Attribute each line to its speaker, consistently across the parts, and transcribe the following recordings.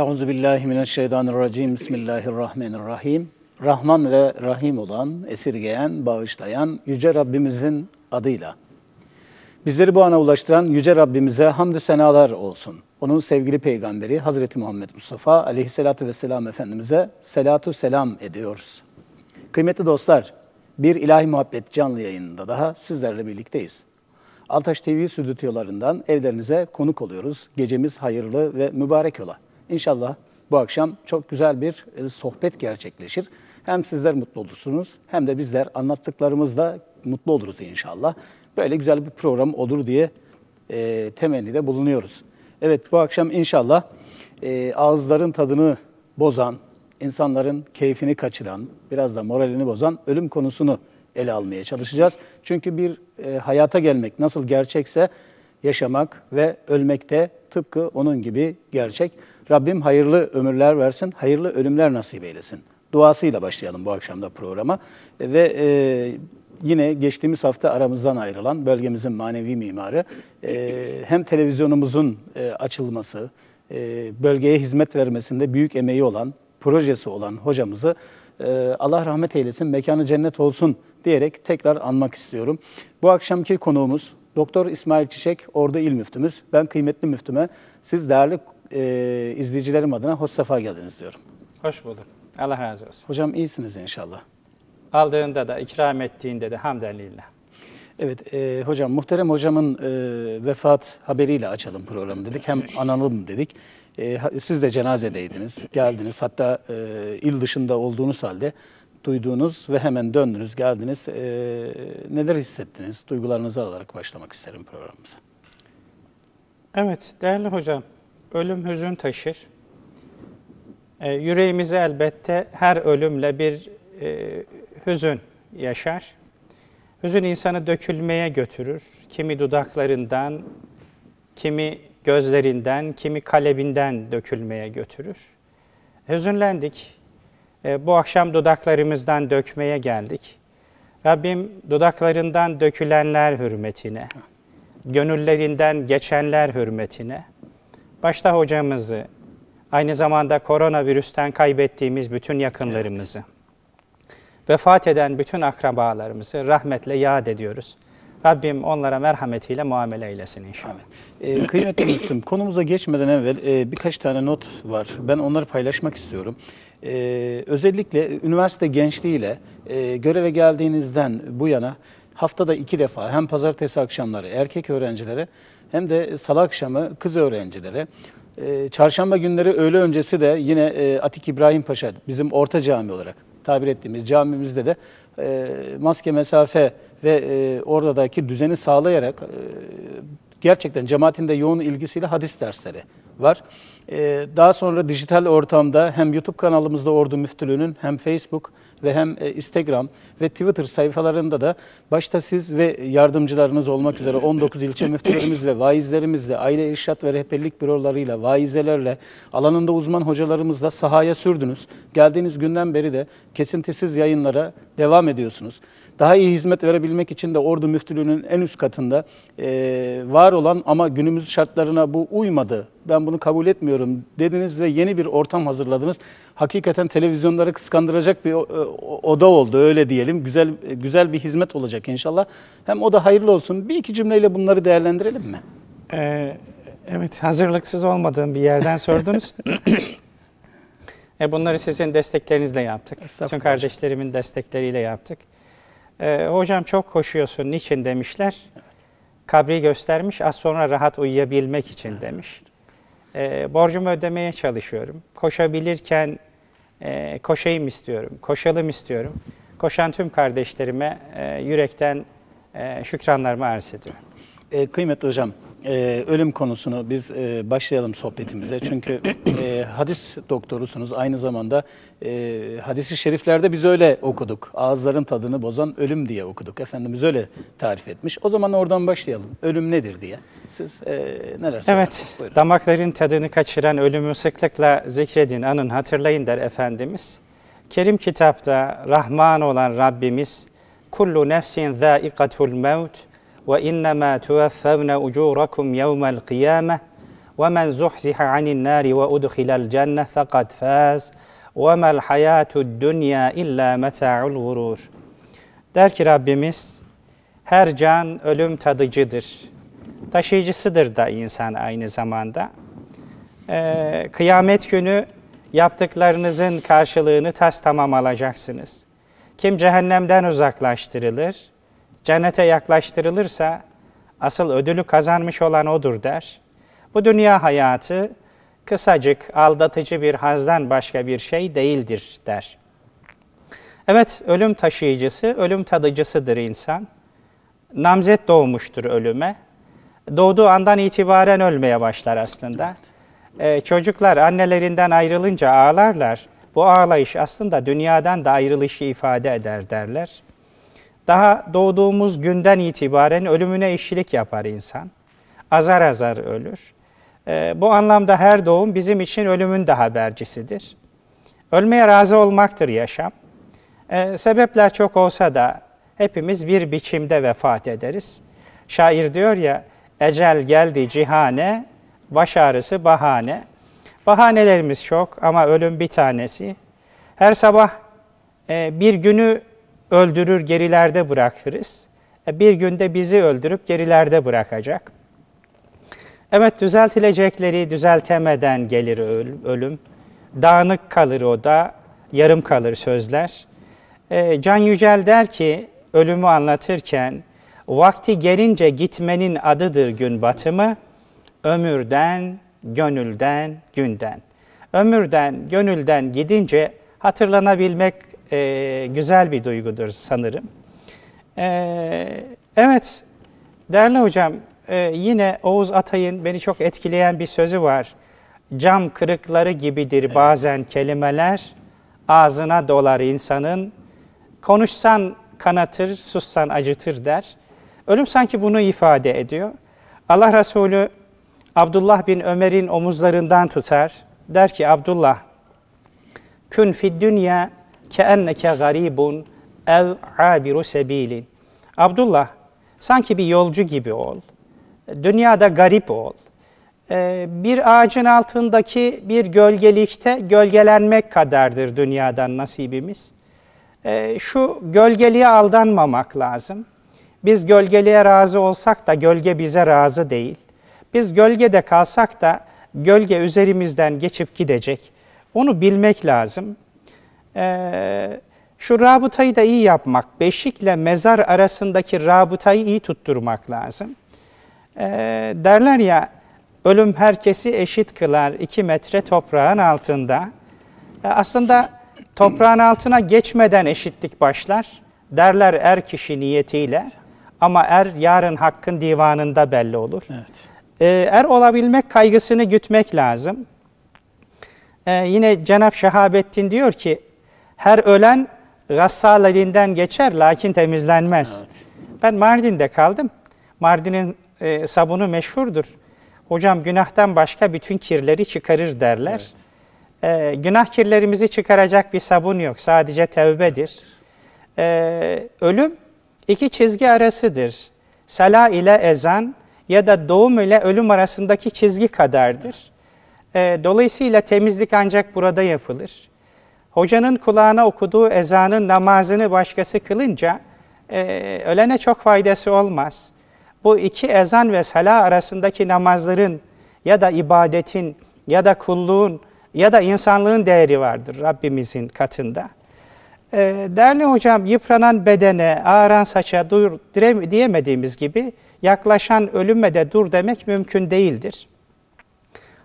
Speaker 1: Euzu billahi mineşşeytanirracim. Bismillahirrahmanirrahim. Rahman ve Rahim olan, esirgeyen, bağışlayan yüce Rabbimizin adıyla. Bizleri bu ana ulaştıran yüce Rabbimize hamdü senalar olsun. Onun sevgili peygamberi Hazreti Muhammed Mustafa Aleyhisselatü vesselam efendimize selatu selam ediyoruz. Kıymetli dostlar, bir ilahi muhabbet canlı yayınında daha sizlerle birlikteyiz. Altaş TV stüdyolarından evlerinize konuk oluyoruz. Gecemiz hayırlı ve mübarek ola. İnşallah bu akşam çok güzel bir e, sohbet gerçekleşir. Hem sizler mutlu olursunuz hem de bizler anlattıklarımızla mutlu oluruz inşallah. Böyle güzel bir program olur diye e, de bulunuyoruz. Evet bu akşam inşallah e, ağızların tadını bozan, insanların keyfini kaçıran, biraz da moralini bozan ölüm konusunu ele almaya çalışacağız. Çünkü bir e, hayata gelmek nasıl gerçekse yaşamak ve ölmek de tıpkı onun gibi gerçek. Rabbim hayırlı ömürler versin, hayırlı ölümler nasip eylesin. Duasıyla başlayalım bu akşamda programa. Ve e, yine geçtiğimiz hafta aramızdan ayrılan bölgemizin manevi mimarı e, hem televizyonumuzun e, açılması, e, bölgeye hizmet vermesinde büyük emeği olan, projesi olan hocamızı e, Allah rahmet eylesin, mekanı cennet olsun diyerek tekrar anmak istiyorum. Bu akşamki konuğumuz Doktor İsmail Çiçek, orada il müftümüz. Ben kıymetli müftüme, siz değerli e, izleyicilerim adına hoş sefa geldiniz diyorum.
Speaker 2: Hoş bulduk. Allah razı olsun.
Speaker 1: Hocam iyisiniz inşallah.
Speaker 2: Aldığında da, ikram ettiğinde de hamdeniyle.
Speaker 1: Evet e, hocam, muhterem hocamın e, vefat haberiyle açalım programı dedik. Hem analım dedik. E, siz de cenazedeydiniz, geldiniz. Hatta e, il dışında olduğunuz halde duyduğunuz ve hemen döndünüz, geldiniz. E, neler hissettiniz? Duygularınızı alarak başlamak isterim programımıza.
Speaker 2: Evet, değerli hocam. Ölüm hüzün taşır. E, ee, yüreğimizi elbette her ölümle bir e, hüzün yaşar. Hüzün insanı dökülmeye götürür. Kimi dudaklarından, kimi gözlerinden, kimi kalebinden dökülmeye götürür. Hüzünlendik, e, bu akşam dudaklarımızdan dökmeye geldik. Rabbim dudaklarından dökülenler hürmetine, gönüllerinden geçenler hürmetine, başta hocamızı, aynı zamanda koronavirüsten kaybettiğimiz bütün yakınlarımızı, evet. vefat eden bütün akrabalarımızı rahmetle yad ediyoruz. Rabbim onlara merhametiyle muamele eylesin inşallah. E, kıymetli müftüm
Speaker 1: konumuza geçmeden evvel e, birkaç tane not var. Ben onları paylaşmak istiyorum. E, özellikle üniversite gençliğiyle e, göreve geldiğinizden bu yana haftada iki defa hem pazartesi akşamları erkek öğrencilere hem de salı akşamı kız öğrencilere ee, çarşamba günleri öğle öncesi de yine e, Atik İbrahim Paşa bizim orta cami olarak tabir ettiğimiz camimizde de e, maske mesafe ve e, oradaki düzeni sağlayarak e, gerçekten cemaatin de yoğun ilgisiyle hadis dersleri var. E, daha sonra dijital ortamda hem YouTube kanalımızda Ordu Müftülüğü'nün hem Facebook ve hem e, Instagram ve Twitter sayfalarında da başta siz ve yardımcılarınız olmak üzere 19 ilçe müftülerimiz ve vaizlerimizle, aile irşat ve rehberlik bürolarıyla, vaizelerle, alanında uzman hocalarımızla sahaya sürdünüz. Geldiğiniz günden beri de kesintisiz yayınlara devam ediyorsunuz. Daha iyi hizmet verebilmek için de Ordu Müftülüğü'nün en üst katında e, var olan ama günümüz şartlarına bu uymadı. Ben bunu kabul etmiyorum dediniz ve yeni bir ortam hazırladınız. Hakikaten televizyonları kıskandıracak bir e, oda oldu öyle diyelim. Güzel e, güzel bir hizmet olacak inşallah. Hem o da hayırlı olsun. Bir iki cümleyle bunları değerlendirelim mi?
Speaker 2: Ee, evet, hazırlıksız olmadığım bir yerden sordunuz. e bunları sizin desteklerinizle yaptık. Tüm kardeşlerimin destekleriyle yaptık. E, hocam çok koşuyorsun niçin demişler. Kabri göstermiş az sonra rahat uyuyabilmek için demiş. E, borcumu ödemeye çalışıyorum. Koşabilirken e, koşayım istiyorum, koşalım istiyorum. Koşan tüm kardeşlerime e, yürekten e, şükranlarımı arz ediyorum. E, kıymetli hocam, e, ölüm konusunu
Speaker 1: biz e, başlayalım sohbetimize. Çünkü e, hadis doktorusunuz aynı zamanda e, hadisi şeriflerde biz öyle okuduk. Ağızların tadını bozan ölüm diye okuduk. Efendimiz
Speaker 2: öyle tarif etmiş. O zaman oradan başlayalım. Ölüm nedir diye. Siz e, neler Evet, Buyurun. damakların tadını kaçıran ölümü sıklıkla zikredin, anın, hatırlayın der Efendimiz. Kerim kitapta Rahman olan Rabbimiz, kullu nefsin zâikatul mevt, وإنما توفون أجوركم يوم القيامة ومن زحزح عن النار وأدخل الجنة فقد فاز وَمَا الْحَيَاتُ الدُّنْيَا اِلَّا مَتَاعُ الْغُرُورِ Der ki Rabbimiz, her can ölüm tadıcıdır. Taşıyıcısıdır da insan aynı zamanda. Ee, kıyamet günü yaptıklarınızın karşılığını tas tamam alacaksınız. Kim cehennemden uzaklaştırılır, cennete yaklaştırılırsa asıl ödülü kazanmış olan odur der. Bu dünya hayatı kısacık, aldatıcı bir hazdan başka bir şey değildir der. Evet, ölüm taşıyıcısı, ölüm tadıcısıdır insan. Namzet doğmuştur ölüme. Doğduğu andan itibaren ölmeye başlar aslında. Ee, çocuklar annelerinden ayrılınca ağlarlar. Bu ağlayış aslında dünyadan da ayrılışı ifade eder derler. Daha doğduğumuz günden itibaren ölümüne işçilik yapar insan. Azar azar ölür. Ee, bu anlamda her doğum bizim için ölümün de habercisidir. Ölmeye razı olmaktır yaşam. Ee, sebepler çok olsa da hepimiz bir biçimde vefat ederiz. Şair diyor ya, ecel geldi cihane, baş ağrısı bahane. Bahanelerimiz çok ama ölüm bir tanesi. Her sabah e, bir günü öldürür gerilerde bırakırız. E, bir günde bizi öldürüp gerilerde bırakacak. Evet düzeltilecekleri düzeltemeden gelir ölüm. Dağınık kalır o da, yarım kalır sözler. E, Can Yücel der ki ölümü anlatırken, vakti gelince gitmenin adıdır gün batımı, ömürden, gönülden, günden. Ömürden, gönülden gidince hatırlanabilmek e, güzel bir duygudur sanırım. E, evet, değerli hocam e, yine Oğuz Atay'ın beni çok etkileyen bir sözü var. Cam kırıkları gibidir evet. bazen kelimeler, ağzına dolar insanın. Konuşsan kanatır, sussan acıtır der. Ölüm sanki bunu ifade ediyor. Allah Resulü Abdullah bin Ömer'in omuzlarından tutar. Der ki Abdullah, Kün fid dünya keenneke garibun ev abiru sebilin. Abdullah, sanki bir yolcu gibi ol. Dünyada garip ol. Ee, bir ağacın altındaki bir gölgelikte gölgelenmek kadardır dünyadan nasibimiz. Ee, şu gölgeliğe aldanmamak lazım. Biz gölgeliğe razı olsak da gölge bize razı değil. Biz gölgede kalsak da gölge üzerimizden geçip gidecek. Onu bilmek lazım. Ee, şu rabıtayı da iyi yapmak, beşikle mezar arasındaki rabıtayı iyi tutturmak lazım. Ee, derler ya, ölüm herkesi eşit kılar iki metre toprağın altında. Ee, aslında toprağın altına geçmeden eşitlik başlar derler er kişi niyetiyle. Ama er yarın hakkın divanında belli olur. Evet. er olabilmek kaygısını gütmek lazım. yine Cenab-ı Şehabettin diyor ki, her ölen gassalerinden geçer lakin temizlenmez. Evet. Ben Mardin'de kaldım. Mardin'in e, sabunu meşhurdur. Hocam günahtan başka bütün kirleri çıkarır derler. Evet. E, günah kirlerimizi çıkaracak bir sabun yok. Sadece tevbedir. E, ölüm iki çizgi arasıdır. Sala ile ezan ya da doğum ile ölüm arasındaki çizgi kadardır. E, dolayısıyla temizlik ancak burada yapılır hocanın kulağına okuduğu ezanın namazını başkası kılınca e, ölene çok faydası olmaz. Bu iki ezan ve sala arasındaki namazların ya da ibadetin ya da kulluğun ya da insanlığın değeri vardır Rabbimizin katında. E, değerli hocam yıpranan bedene, ağıran saça dur diyemediğimiz gibi yaklaşan ölüme de dur demek mümkün değildir.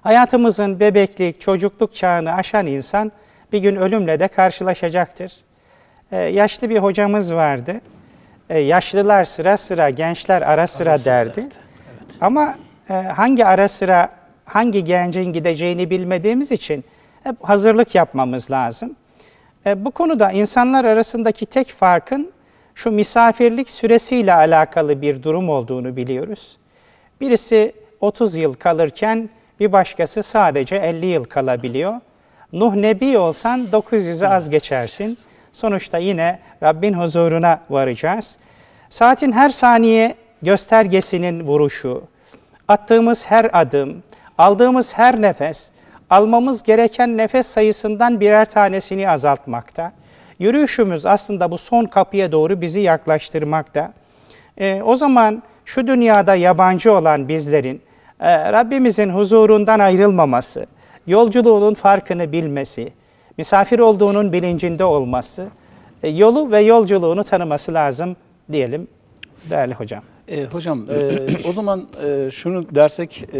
Speaker 2: Hayatımızın bebeklik, çocukluk çağını aşan insan bir gün ölümle de karşılaşacaktır. Ee, yaşlı bir hocamız vardı. Ee, yaşlılar sıra sıra, gençler ara sıra, ara sıra derdi. derdi. Evet. Ama e, hangi ara sıra, hangi gencin gideceğini bilmediğimiz için hep hazırlık yapmamız lazım. E, bu konuda insanlar arasındaki tek farkın şu misafirlik süresiyle alakalı bir durum olduğunu biliyoruz. Birisi 30 yıl kalırken bir başkası sadece 50 yıl kalabiliyor. Evet. Nuh Nebi olsan 900'ü az geçersin. Sonuçta yine Rabbin huzuruna varacağız. Saatin her saniye göstergesinin vuruşu, attığımız her adım, aldığımız her nefes, almamız gereken nefes sayısından birer tanesini azaltmakta. Yürüyüşümüz aslında bu son kapıya doğru bizi yaklaştırmakta. E, o zaman şu dünyada yabancı olan bizlerin e, Rabbimizin huzurundan ayrılmaması, yolculuğunun farkını bilmesi, misafir olduğunun bilincinde olması, e, yolu ve yolculuğunu tanıması lazım diyelim değerli hocam.
Speaker 1: E, hocam e, o zaman e, şunu dersek e,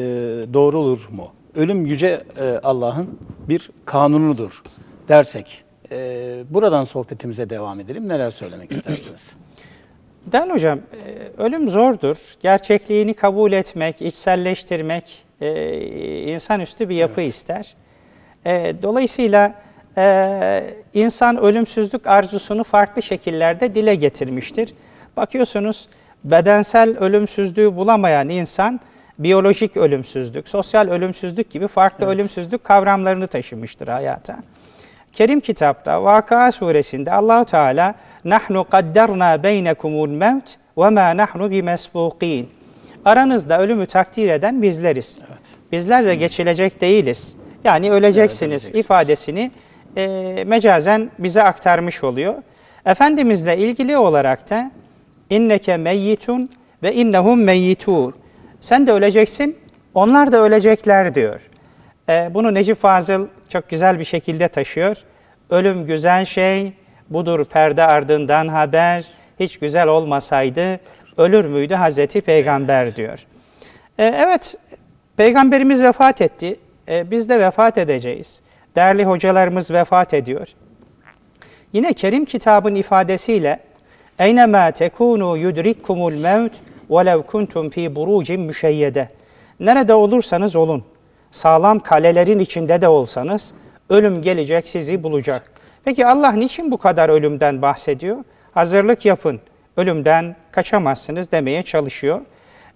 Speaker 1: doğru olur mu? Ölüm yüce e, Allah'ın bir kanunudur dersek. E,
Speaker 2: buradan sohbetimize devam edelim. Neler söylemek istersiniz? Değerli hocam, e, ölüm zordur. Gerçekliğini kabul etmek, içselleştirmek, e, insanüstü bir yapı evet. ister. E, dolayısıyla e, insan ölümsüzlük arzusunu farklı şekillerde dile getirmiştir. Bakıyorsunuz bedensel ölümsüzlüğü bulamayan insan biyolojik ölümsüzlük, sosyal ölümsüzlük gibi farklı evet. ölümsüzlük kavramlarını taşımıştır hayata. Kerim kitapta Vakıa suresinde Allahu Teala nahnu kaddarna beynekumul mevt ve ma nahnu bimesbuqin Aranızda ölümü takdir eden bizleriz. Evet. Bizler de geçilecek değiliz. Yani öleceksiniz evet, ifadesini e, mecazen bize aktarmış oluyor. Efendimizle ilgili olarak da inneke meyyitun ve innehum meyyitun. Sen de öleceksin, onlar da ölecekler diyor. E, bunu Necip Fazıl çok güzel bir şekilde taşıyor. Ölüm güzel şey, budur perde ardından haber. Hiç güzel olmasaydı ölür müydü Hazreti Peygamber evet. diyor. E, evet, Peygamberimiz vefat etti. E, biz de vefat edeceğiz. Değerli hocalarımız vefat ediyor. Yine Kerim kitabın ifadesiyle اَيْنَمَا تَكُونُوا يُدْرِكُّمُ الْمَوْتِ وَلَوْ كُنْتُمْ ف۪ي بُرُوجٍ مüşeyyede. Nerede olursanız olun, sağlam kalelerin içinde de olsanız ölüm gelecek sizi bulacak. Peki Allah niçin bu kadar ölümden bahsediyor? Hazırlık yapın ölümden kaçamazsınız demeye çalışıyor.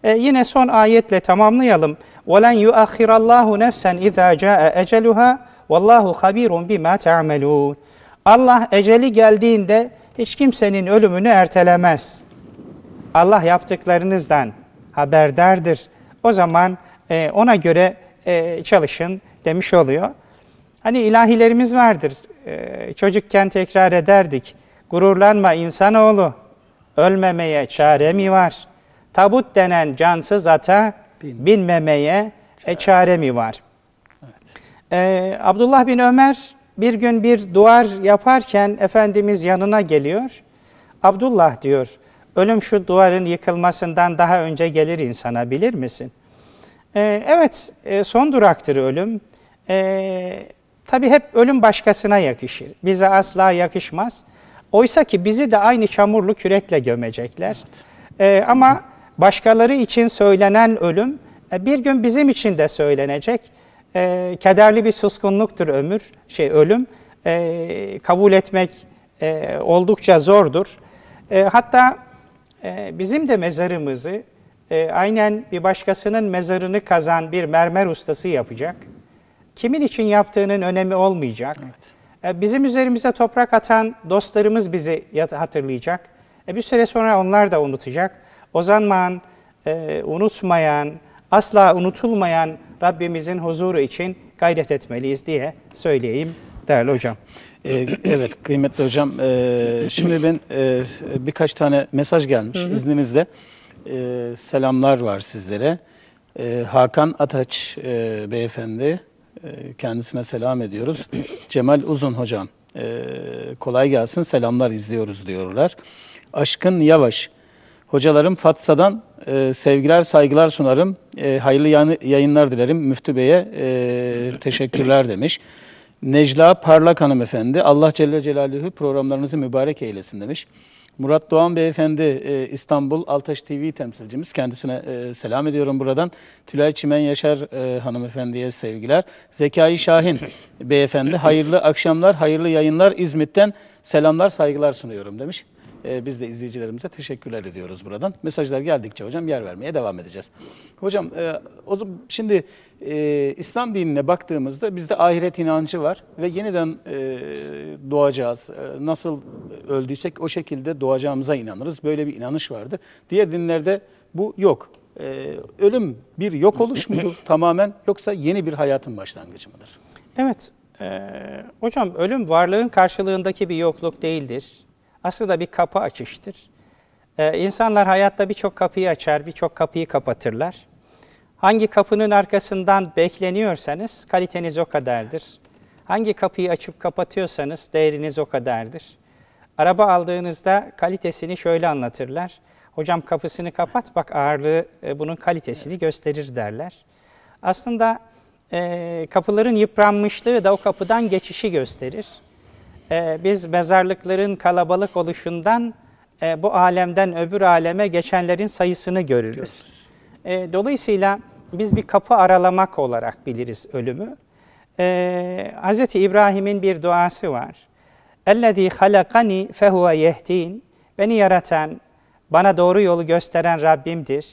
Speaker 2: E, yine son ayetle tamamlayalım. وَلَنْ يُؤَخِّرَ اللّٰهُ نَفْسًا اِذَا جَاءَ اَجَلُهَا وَاللّٰهُ خَب۪يرٌ بِمَا تَعْمَلُونَ Allah eceli geldiğinde hiç kimsenin ölümünü ertelemez. Allah yaptıklarınızdan haberdardır. O zaman e, ona göre e, çalışın demiş oluyor. Hani ilahilerimiz vardır. E, çocukken tekrar ederdik. Gururlanma insanoğlu ölmemeye çare mi var? Tabut denen cansız ata binmemeye çare. E çare mi var? Ee, Abdullah bin Ömer bir gün bir duvar yaparken Efendimiz yanına geliyor. Abdullah diyor, ölüm şu duvarın yıkılmasından daha önce gelir insana bilir misin? Ee, evet, e, son duraktır ölüm. Ee, tabii hep ölüm başkasına yakışır. Bize asla yakışmaz. Oysa ki bizi de aynı çamurlu kürekle gömecekler. Evet. E, ama başkaları için söylenen ölüm e, bir gün bizim için de söylenecek. E, kederli bir suskunluktur ömür, şey ölüm. E, kabul etmek e, oldukça zordur. E, hatta e, bizim de mezarımızı e, aynen bir başkasının mezarını kazan bir mermer ustası yapacak. Kimin için yaptığının önemi olmayacak. Evet. E, bizim üzerimize toprak atan dostlarımız bizi hatırlayacak. E, bir süre sonra onlar da unutacak. O zaman e, unutmayan, asla unutulmayan Rabbimizin huzuru için gayret etmeliyiz diye söyleyeyim değerli hocam.
Speaker 1: Evet kıymetli hocam. Şimdi ben birkaç tane mesaj gelmiş izninizle. Selamlar var sizlere. Hakan Ataç beyefendi ee, kendisine selam ediyoruz. Cemal Uzun hocam ee, kolay gelsin selamlar izliyoruz diyorlar. Aşkın Yavaş. Hocalarım Fatsa'dan ee, sevgiler saygılar sunarım. hayırlı yayınlar dilerim. Müftü Bey'e teşekkürler demiş. Necla Parlak hanım efendi, Allah Celle Celaluhu programlarınızı mübarek eylesin demiş. Murat Doğan Beyefendi e, İstanbul Altaş TV temsilcimiz. Kendisine e, selam ediyorum buradan. Tülay Çimen Yaşar e, hanımefendiye sevgiler. Zekai Şahin Beyefendi hayırlı akşamlar, hayırlı yayınlar İzmit'ten selamlar, saygılar sunuyorum demiş. Ee, biz de izleyicilerimize teşekkürler ediyoruz buradan. Mesajlar geldikçe hocam yer vermeye devam edeceğiz. Hocam e, o zaman şimdi e, İslam dinine baktığımızda bizde ahiret inancı var ve yeniden e, doğacağız. nasıl öldüysek o şekilde doğacağımıza inanırız. Böyle bir inanış vardı. Diğer dinlerde bu yok. ölüm bir yok oluş mudur tamamen yoksa
Speaker 2: yeni bir hayatın başlangıcı mıdır? Evet. E, hocam ölüm varlığın karşılığındaki bir yokluk değildir aslında bir kapı açıştır. Ee, insanlar hayatta birçok kapıyı açar, birçok kapıyı kapatırlar. Hangi kapının arkasından bekleniyorsanız kaliteniz o kadardır. Hangi kapıyı açıp kapatıyorsanız değeriniz o kadardır. Araba aldığınızda kalitesini şöyle anlatırlar. Hocam kapısını kapat bak ağırlığı e, bunun kalitesini evet. gösterir derler. Aslında e, kapıların yıpranmışlığı da o kapıdan geçişi gösterir. Ee, biz mezarlıkların kalabalık oluşundan e, bu alemden öbür aleme geçenlerin sayısını görürüz. Ee, dolayısıyla biz bir kapı aralamak olarak biliriz ölümü. Ee, Hz. İbrahim'in bir duası var. اَلَّذ۪ي خَلَقَنِي فَهُوَ يَهْد۪ينَ Beni yaratan, bana doğru yolu gösteren Rabbimdir.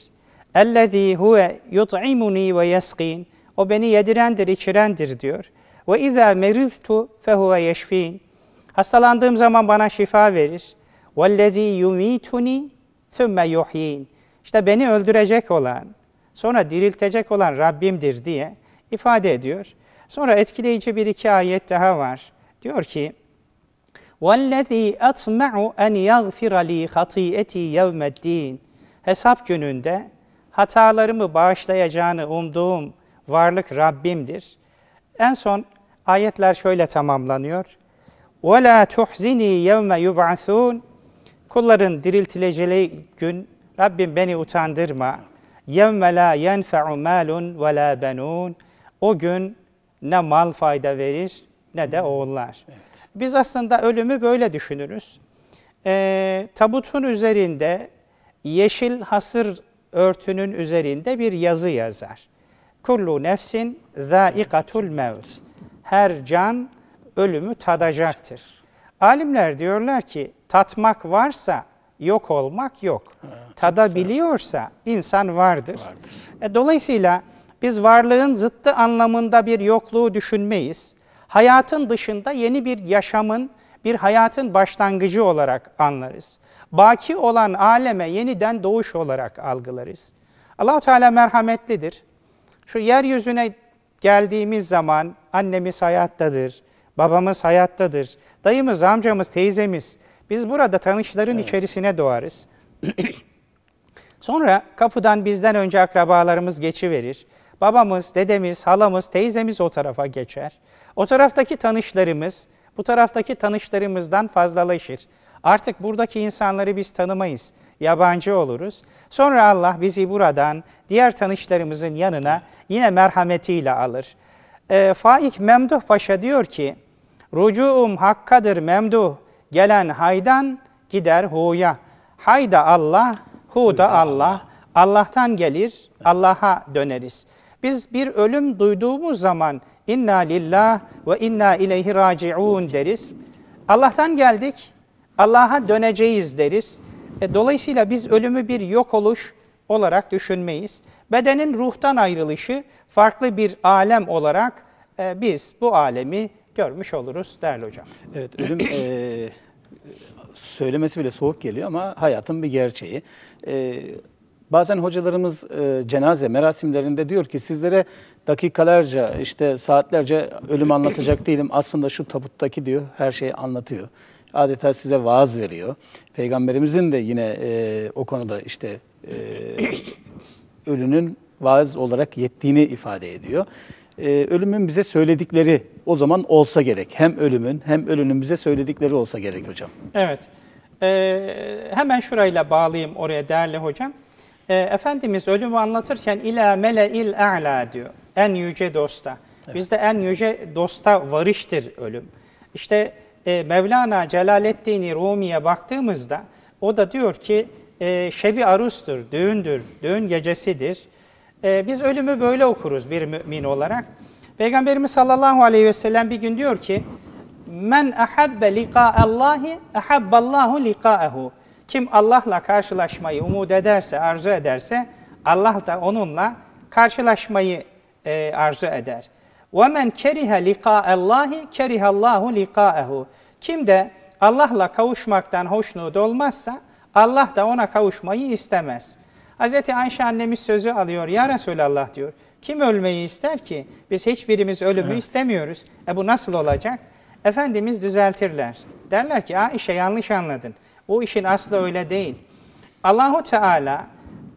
Speaker 2: اَلَّذ۪ي هُوَ يُطْعِمُن۪ي وَيَسْق۪ينَ O beni yedirendir, içirendir diyor. وَاِذَا مَرِضْتُ فَهُوَ يَشْف۪ينَ Hastalandığım zaman bana şifa verir. وَالَّذ۪ي يُم۪يتُن۪ي ثُمَّ يُح۪ينَ İşte beni öldürecek olan, sonra diriltecek olan Rabbimdir diye ifade ediyor. Sonra etkileyici bir iki ayet daha var. Diyor ki, وَالَّذ۪ي أَطْمَعُ أَنْ يَغْفِرَ لِي خَط۪يئَتِي يَوْمَ Hesap gününde hatalarımı bağışlayacağını umduğum varlık Rabbimdir. En son ayetler şöyle tamamlanıyor. Ve la tuhzini yevme yub'asun. Kulların diriltileceği gün Rabbim beni utandırma. Yevme la yenfe'u malun ve la benun. O gün ne mal fayda verir ne de hmm. oğullar. Evet. Biz aslında ölümü böyle düşünürüz. E, tabutun üzerinde yeşil hasır örtünün üzerinde bir yazı yazar. Kullu nefsin zâikatul mevt. Her can ölümü tadacaktır. Alimler diyorlar ki tatmak varsa yok olmak yok. Tadabiliyorsa insan vardır. E, dolayısıyla biz varlığın zıttı anlamında bir yokluğu düşünmeyiz. Hayatın dışında yeni bir yaşamın, bir hayatın başlangıcı olarak anlarız. Baki olan aleme yeniden doğuş olarak algılarız. Allahu Teala merhametlidir. Şu yeryüzüne geldiğimiz zaman annemiz hayattadır, babamız hayattadır, dayımız, amcamız, teyzemiz. Biz burada tanışların evet. içerisine doğarız. Sonra kapıdan bizden önce akrabalarımız geçiverir. Babamız, dedemiz, halamız, teyzemiz o tarafa geçer. O taraftaki tanışlarımız bu taraftaki tanışlarımızdan fazlalaşır. Artık buradaki insanları biz tanımayız. Yabancı oluruz. Sonra Allah bizi buradan diğer tanışlarımızın yanına yine merhametiyle alır. E, Faik Memduh Paşa diyor ki, Rucuum hakkadır memdu. Gelen haydan gider huya. Hayda Allah, hu da Allah. Allah'tan gelir, Allah'a döneriz. Biz bir ölüm duyduğumuz zaman inna lillah ve inna ileyhi raciun deriz. Allah'tan geldik, Allah'a döneceğiz deriz. E, dolayısıyla biz ölümü bir yok oluş olarak düşünmeyiz. Bedenin ruhtan ayrılışı farklı bir alem olarak e, biz bu alemi görmüş oluruz değerli hocam. Evet ölüm
Speaker 1: e, söylemesi bile soğuk geliyor ama hayatın bir gerçeği. E, Bazen hocalarımız e, cenaze merasimlerinde diyor ki sizlere dakikalarca işte saatlerce ölüm anlatacak değilim. Aslında şu tabuttaki diyor her şeyi anlatıyor. Adeta size vaaz veriyor. Peygamberimizin de yine e, o konuda işte e, ölünün vaaz olarak yettiğini ifade ediyor e, ölümün bize söyledikleri o zaman olsa gerek. Hem ölümün hem ölünün bize söyledikleri olsa gerek hocam.
Speaker 2: Evet. Ee, hemen şurayla bağlayayım oraya değerli hocam. Ee, Efendimiz ölümü anlatırken ila mele il a'la diyor. En yüce dosta. Evet. Bizde en yüce dosta varıştır ölüm. İşte e, Mevlana Celaleddin Rumi'ye baktığımızda o da diyor ki e, şebi arustur, düğündür, düğün gecesidir. Ee, biz ölümü böyle okuruz bir mümin olarak. Peygamberimiz sallallahu aleyhi ve sellem bir gün diyor ki Men ahabbe liqa'allahi ahabballahu liqa'ahu. Kim Allah'la karşılaşmayı umut ederse, arzu ederse Allah da onunla karşılaşmayı e, arzu eder. Ve men لِقَاءَ اللّٰهِ kerihallahu اللّٰهُ Kim de Allah'la kavuşmaktan hoşnut olmazsa Allah da ona kavuşmayı istemez. Hz. Ayşe annemiz sözü alıyor. Ya Resulallah diyor. Kim ölmeyi ister ki? Biz hiçbirimiz ölümü evet. istemiyoruz. E bu nasıl olacak? Efendimiz düzeltirler. Derler ki Ayşe yanlış anladın. Bu işin aslı öyle değil. Allahu Teala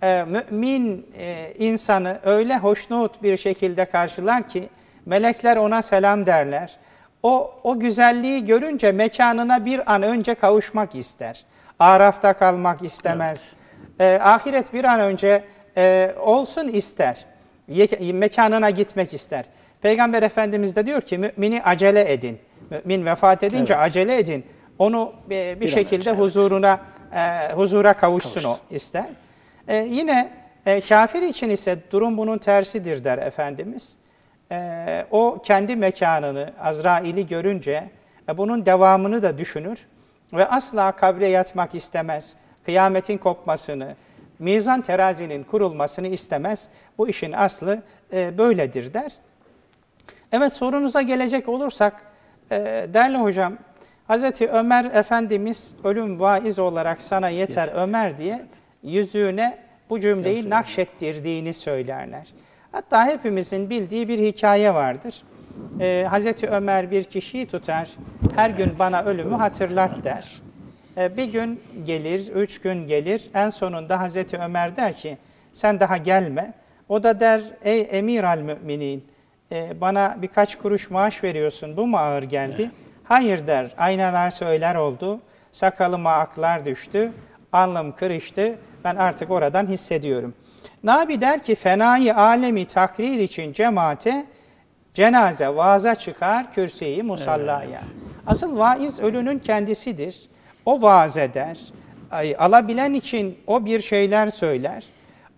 Speaker 2: e, mümin e, insanı öyle hoşnut bir şekilde karşılar ki melekler ona selam derler. O, o güzelliği görünce mekanına bir an önce kavuşmak ister. Arafta kalmak istemez. Evet e, ahiret bir an önce e, olsun ister. Ye, mekanına gitmek ister. Peygamber Efendimiz de diyor ki mümini acele edin. Mümin vefat edince evet. acele edin. Onu e, bir, bir şekilde önce, huzuruna evet. e, huzura kavuşsun, kavuşsun o ister. E, yine e, kafir için ise durum bunun tersidir der Efendimiz. E, o kendi mekanını, Azrail'i görünce e, bunun devamını da düşünür ve asla kabre yatmak istemez kıyametin kopmasını, mizan terazinin kurulmasını istemez. Bu işin aslı e, böyledir der. Evet sorunuza gelecek olursak e, değerli hocam Hazreti Ömer Efendimiz ölüm vaiz olarak sana yeter, yeter. Ömer diye yüzüğüne bu cümleyi Yazıyor. nakşettirdiğini söylerler. Hatta hepimizin bildiği bir hikaye vardır. Ee, Hazreti Ömer bir kişiyi tutar, her evet. gün bana ölümü hatırlat der. Ee, bir gün gelir, üç gün gelir. En sonunda Hazreti Ömer der ki sen daha gelme. O da der ey emir al müminin e, bana birkaç kuruş maaş veriyorsun bu mu ağır geldi? Hayır der aynalar söyler oldu. Sakalıma aklar düştü. Alnım kırıştı. Ben artık oradan hissediyorum. Nabi der ki fenayı alemi takrir için cemaate cenaze vaaza çıkar kürsüyü musallaya. Evet. Asıl vaiz ölünün kendisidir o vaaz eder. Alabilen için o bir şeyler söyler.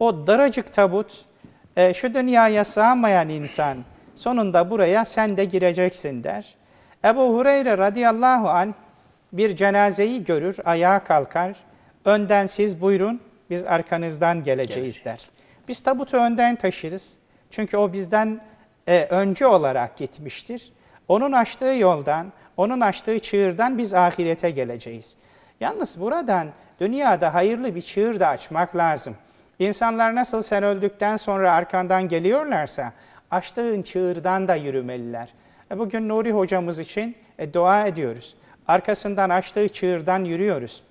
Speaker 2: O daracık tabut, e, şu dünyaya sığamayan insan sonunda buraya sen de gireceksin der. Ebu Hureyre radıyallahu an bir cenazeyi görür, ayağa kalkar. Önden siz buyurun, biz arkanızdan geleceğiz, geleceğiz. der. Biz tabutu önden taşırız. Çünkü o bizden e, önce olarak gitmiştir. Onun açtığı yoldan, onun açtığı çığırdan biz ahirete geleceğiz. Yalnız buradan dünyada hayırlı bir çığır da açmak lazım. İnsanlar nasıl sen öldükten sonra arkandan geliyorlarsa açtığın çığırdan da yürümeliler. E, bugün Nuri hocamız için e, dua ediyoruz. Arkasından açtığı çığırdan yürüyoruz.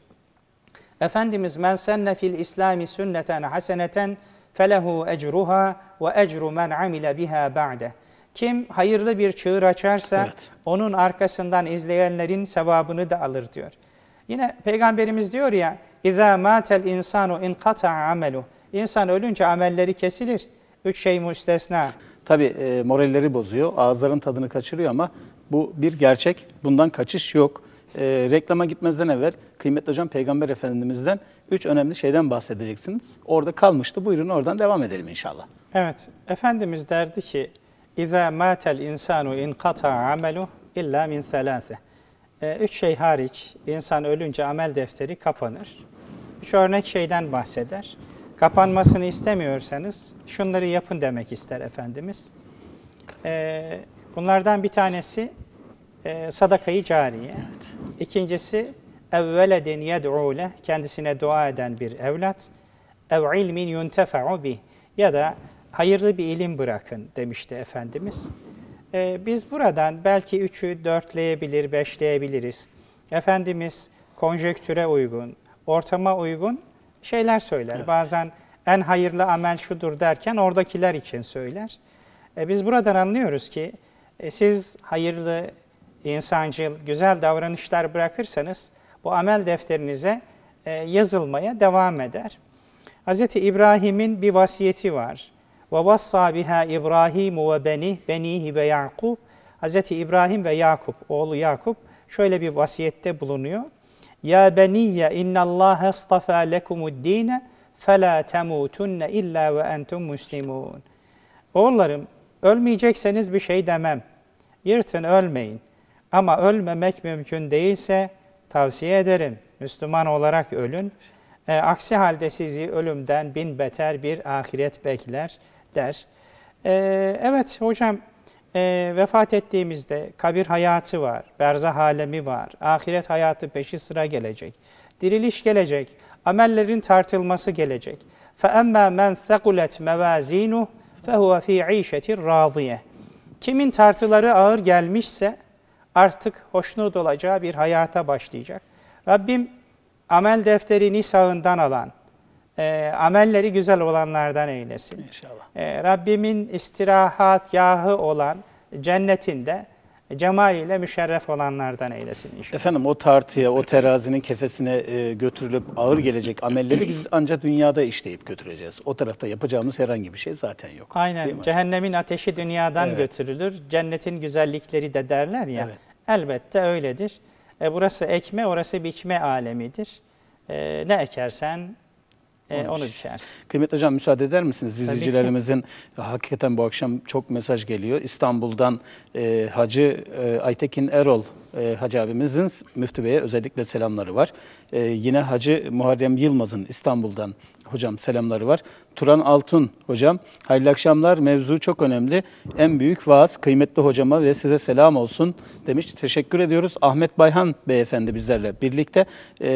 Speaker 2: Efendimiz men senne fil İslami sünneten haseneten felehu ecruha ve ecru men amile biha ba'de. Kim hayırlı bir çığır açarsa evet. onun arkasından izleyenlerin sevabını da alır diyor. Yine peygamberimiz diyor ya İza matel insanu in kata amelu. İnsan ölünce amelleri kesilir. Üç şey müstesna.
Speaker 1: Tabi e, moralleri bozuyor. Ağızların tadını kaçırıyor ama bu bir gerçek. Bundan kaçış yok. E, reklama gitmezden evvel kıymetli hocam Peygamber Efendimiz'den üç önemli şeyden bahsedeceksiniz. Orada kalmıştı. Buyurun oradan devam edelim inşallah.
Speaker 2: Evet. Efendimiz derdi ki İza matel insanu in kata amelu illa min selase. Üç şey hariç insan ölünce amel defteri kapanır. Üç örnek şeyden bahseder. Kapanmasını istemiyorsanız şunları yapın demek ister Efendimiz. E, bunlardan bir tanesi e, sadakayı cariye. Evet. İkincisi evveledin yed'u kendisine dua eden bir evlat. Ev ilmin yuntefa'u bih ya da hayırlı bir ilim bırakın demişti Efendimiz. E, biz buradan belki üçü dörtleyebilir, beşleyebiliriz. Efendimiz konjektüre uygun, ortama uygun şeyler söyler. Evet. Bazen en hayırlı amel şudur derken oradakiler için söyler. E, biz buradan anlıyoruz ki e, siz hayırlı, insancıl, güzel davranışlar bırakırsanız bu amel defterinize e, yazılmaya devam eder. Hz. İbrahim'in bir vasiyeti var. Ve vassa biha İbrahimu ve beni, benihi ve Yakup, Hz. İbrahim ve Yakup, oğlu Yakup şöyle bir vasiyette bulunuyor. Ya beniyye innallâhe estafa lekumuddîne fela temutunne illa ve entum muslimun. Oğullarım, ölmeyecekseniz bir şey demem. Yırtın ölmeyin. Ama ölmemek mümkün değilse tavsiye ederim. Müslüman olarak ölün. E, aksi halde sizi ölümden bin beter bir ahiret bekler der. Ee, evet hocam e, vefat ettiğimizde kabir hayatı var, berzah alemi var, ahiret hayatı peşi sıra gelecek, diriliş gelecek, amellerin tartılması gelecek. فَاَمَّا مَنْ ثَقُلَتْ مَوَازِينُهُ فَهُوَ ف۪ي عِيشَةِ رَاضِيَةِ Kimin tartıları ağır gelmişse artık hoşnut olacağı bir hayata başlayacak. Rabbim amel defterini sağından alan, e, amelleri güzel olanlardan eylesin. İnşallah. E, Rabbimin istirahat yahı olan cennetinde cemaliyle müşerref olanlardan eylesin inşallah. Efendim o
Speaker 1: tartıya, o terazinin kefesine e, götürülüp ağır gelecek amelleri biz ancak dünyada işleyip götüreceğiz. O tarafta yapacağımız herhangi bir şey zaten yok.
Speaker 2: Aynen. Cehennemin ateşi dünyadan evet. götürülür. Cennetin güzellikleri de derler ya. Evet. Elbette öyledir. E, burası ekme, orası biçme alemidir. E, ne ekersen e, onu düşersin.
Speaker 1: Kıymetli Hocam müsaade eder misiniz? İzleyicilerimizin e, hakikaten bu akşam çok mesaj geliyor. İstanbul'dan e, Hacı e, Aytekin Erol e, Hacı abimizin Müftü Bey'e özellikle selamları var. E, yine Hacı Muharrem Yılmaz'ın İstanbul'dan hocam selamları var. Turan Altun hocam, hayırlı akşamlar. Mevzu çok önemli. En büyük vaaz kıymetli hocama ve size selam olsun demiş. Teşekkür ediyoruz. Ahmet Bayhan beyefendi bizlerle birlikte. E,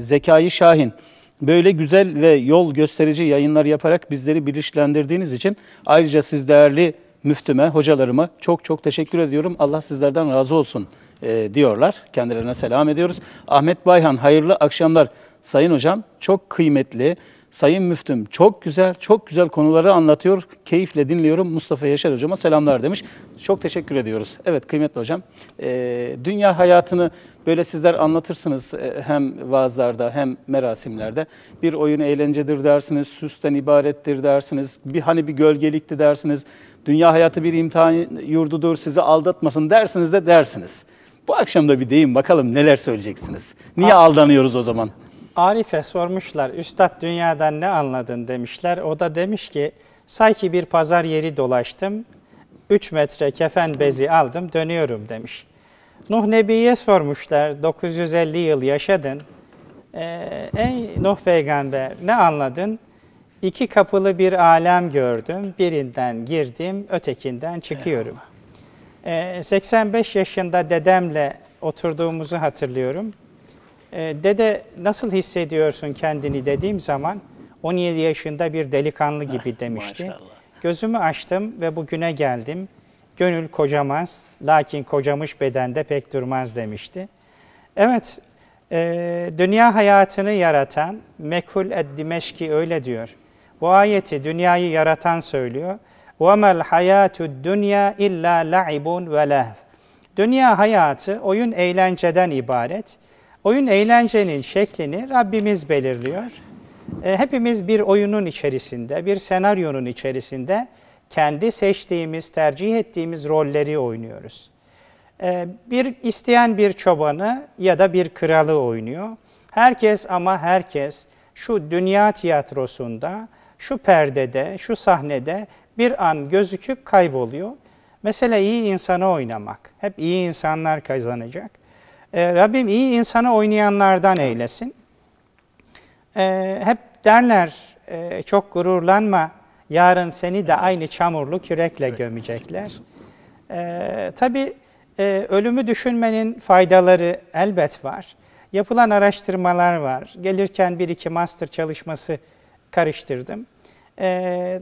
Speaker 1: Zekai Şahin böyle güzel ve yol gösterici yayınlar yaparak bizleri bilinçlendirdiğiniz için ayrıca siz değerli müftüme, hocalarıma çok çok teşekkür ediyorum. Allah sizlerden razı olsun e, diyorlar. Kendilerine selam ediyoruz. Ahmet Bayhan hayırlı akşamlar. Sayın hocam çok kıymetli Sayın Müftüm çok güzel, çok güzel konuları anlatıyor. Keyifle dinliyorum. Mustafa Yaşar Hocama selamlar demiş. Çok teşekkür ediyoruz. Evet kıymetli hocam. E, dünya hayatını böyle sizler anlatırsınız e, hem vaazlarda hem merasimlerde. Bir oyun eğlencedir dersiniz, süsten ibarettir dersiniz. Bir hani bir gölgelikti dersiniz. Dünya hayatı bir imtihan yurdudur, sizi aldatmasın dersiniz de dersiniz. Bu akşam da bir deyin bakalım neler söyleyeceksiniz. Niye aldanıyoruz o zaman?
Speaker 2: Arif'e sormuşlar, Üstad dünyadan ne anladın demişler. O da demiş ki, sanki bir pazar yeri dolaştım, 3 metre kefen bezi aldım, dönüyorum demiş. Nuh Nebi'ye sormuşlar, 950 yıl yaşadın. Ee, ey Nuh peygamber ne anladın? İki kapılı bir alem gördüm, birinden girdim, ötekinden çıkıyorum. Ee, 85 yaşında dedemle oturduğumuzu hatırlıyorum. Ee, dede nasıl hissediyorsun kendini dediğim zaman 17 yaşında bir delikanlı gibi ah, demişti. Gözümü açtım ve bugüne geldim. Gönül kocamaz, lakin kocamış bedende pek durmaz demişti. Evet, e, dünya hayatını yaratan Mekul Eddimeşki öyle diyor. Bu ayeti dünyayı yaratan söylüyor. وَمَا الْحَيَاتُ الدُّنْيَا اِلَّا لَعِبٌ وَلَهْوٌ Dünya hayatı oyun eğlenceden ibaret. Oyun eğlencenin şeklini Rabbimiz belirliyor. E, hepimiz bir oyunun içerisinde, bir senaryonun içerisinde kendi seçtiğimiz, tercih ettiğimiz rolleri oynuyoruz. E, bir isteyen bir çobanı ya da bir kralı oynuyor. Herkes ama herkes şu dünya tiyatrosunda, şu perdede, şu sahnede bir an gözüküp kayboluyor. Mesela iyi insanı oynamak. Hep iyi insanlar kazanacak. E, Rabbim iyi insanı oynayanlardan eylesin. E, hep derler e, çok gururlanma, yarın seni de aynı çamurlu kürekle gömecekler. E, tabii e, ölümü düşünmenin faydaları elbet var. Yapılan araştırmalar var. Gelirken bir iki master çalışması karıştırdım.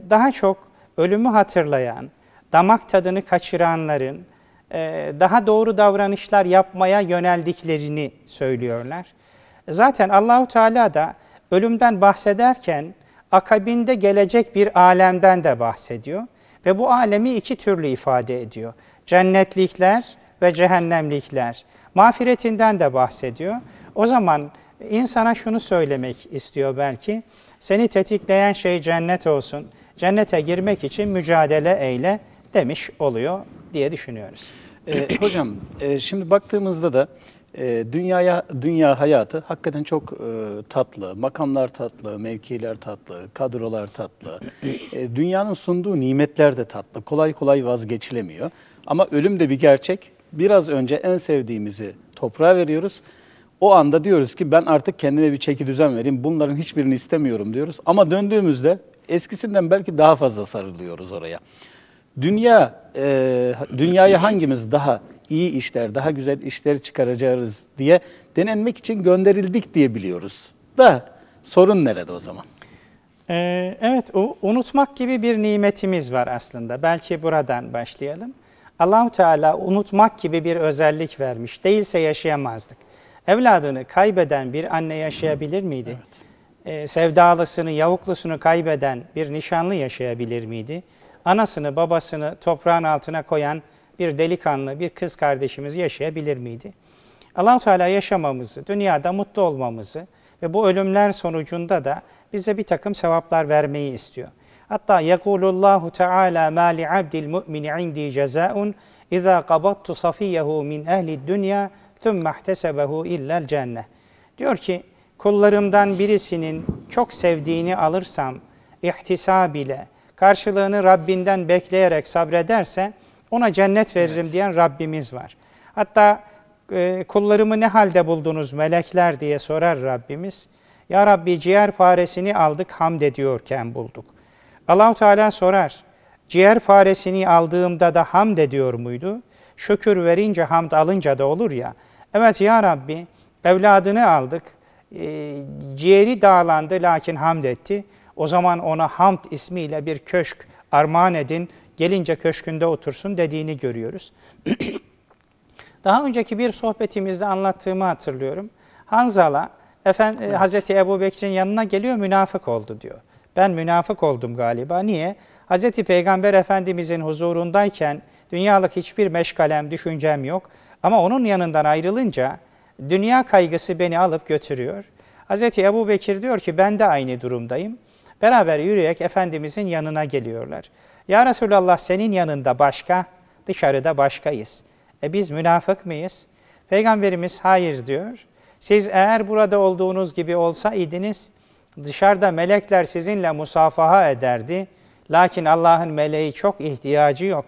Speaker 2: daha çok ölümü hatırlayan, damak tadını kaçıranların, ee, daha doğru davranışlar yapmaya yöneldiklerini söylüyorlar. Zaten Allahu Teala da ölümden bahsederken akabinde gelecek bir alemden de bahsediyor ve bu alemi iki türlü ifade ediyor. Cennetlikler ve cehennemlikler. Mağfiretinden de bahsediyor. O zaman insana şunu söylemek istiyor belki. Seni tetikleyen şey cennet olsun. Cennete girmek için mücadele eyle demiş oluyor diye düşünüyoruz. E, hocam
Speaker 1: e, şimdi baktığımızda da e, dünyaya dünya hayatı hakikaten çok e, tatlı. Makamlar tatlı, mevkiler tatlı, kadrolar tatlı. E, dünyanın sunduğu nimetler de tatlı. Kolay kolay vazgeçilemiyor. Ama ölüm de bir gerçek. Biraz önce en sevdiğimizi toprağa veriyoruz. O anda diyoruz ki ben artık kendime bir çeki düzen vereyim. Bunların hiçbirini istemiyorum diyoruz. Ama döndüğümüzde eskisinden belki daha fazla sarılıyoruz oraya. Dünya e, dünyayı hangimiz daha iyi işler, daha güzel işler çıkaracağız diye denenmek için gönderildik diye biliyoruz. Da sorun nerede o zaman?
Speaker 2: Ee, evet, o, unutmak gibi bir nimetimiz var aslında. Belki buradan başlayalım. Allahu Teala unutmak gibi bir özellik vermiş. Değilse yaşayamazdık. Evladını kaybeden bir anne yaşayabilir miydi? Evet. Ee, sevdalısını, yavuklusunu kaybeden bir nişanlı yaşayabilir miydi? anasını babasını toprağın altına koyan bir delikanlı, bir kız kardeşimiz yaşayabilir miydi? allah Teala yaşamamızı, dünyada mutlu olmamızı ve bu ölümler sonucunda da bize bir takım sevaplar vermeyi istiyor. Hatta يَقُولُ اللّٰهُ تَعَالَى مَا لِعَبْدِ الْمُؤْمِنِ عِنْدِي جَزَاءٌ اِذَا قَبَضْتُ صَفِيَّهُ مِنْ اَهْلِ الدُّنْيَا ثُمَّ اَحْتَسَبَهُ اِلَّا الْجَنَّةِ Diyor ki, kullarımdan birisinin çok sevdiğini alırsam, ihtisab ile, karşılığını Rabbinden bekleyerek sabrederse ona cennet veririm evet. diyen Rabbimiz var. Hatta e, kullarımı ne halde buldunuz melekler diye sorar Rabbimiz. Ya Rabbi ciğer faresini aldık hamd ediyorken bulduk. Allahu Teala sorar. Ciğer faresini aldığımda da hamd ediyor muydu? Şükür verince hamd alınca da olur ya. Evet ya Rabbi evladını aldık. E, ciğeri dağlandı lakin hamd etti. O zaman ona hamd ismiyle bir köşk armağan edin, gelince köşkünde otursun dediğini görüyoruz. Daha önceki bir sohbetimizde anlattığımı hatırlıyorum. Hanzala efendim, evet. Hazreti Ebu Bekir'in yanına geliyor münafık oldu diyor. Ben münafık oldum galiba. Niye? Hazreti Peygamber Efendimizin huzurundayken dünyalık hiçbir meşgalem, düşüncem yok. Ama onun yanından ayrılınca dünya kaygısı beni alıp götürüyor. Hazreti Ebu Bekir diyor ki ben de aynı durumdayım. Beraber yürüyerek Efendimizin yanına geliyorlar. Ya Resulallah senin yanında başka, dışarıda başkayız. E biz münafık mıyız? Peygamberimiz hayır diyor. Siz eğer burada olduğunuz gibi olsa idiniz, dışarıda melekler sizinle musafaha ederdi. Lakin Allah'ın meleği çok ihtiyacı yok.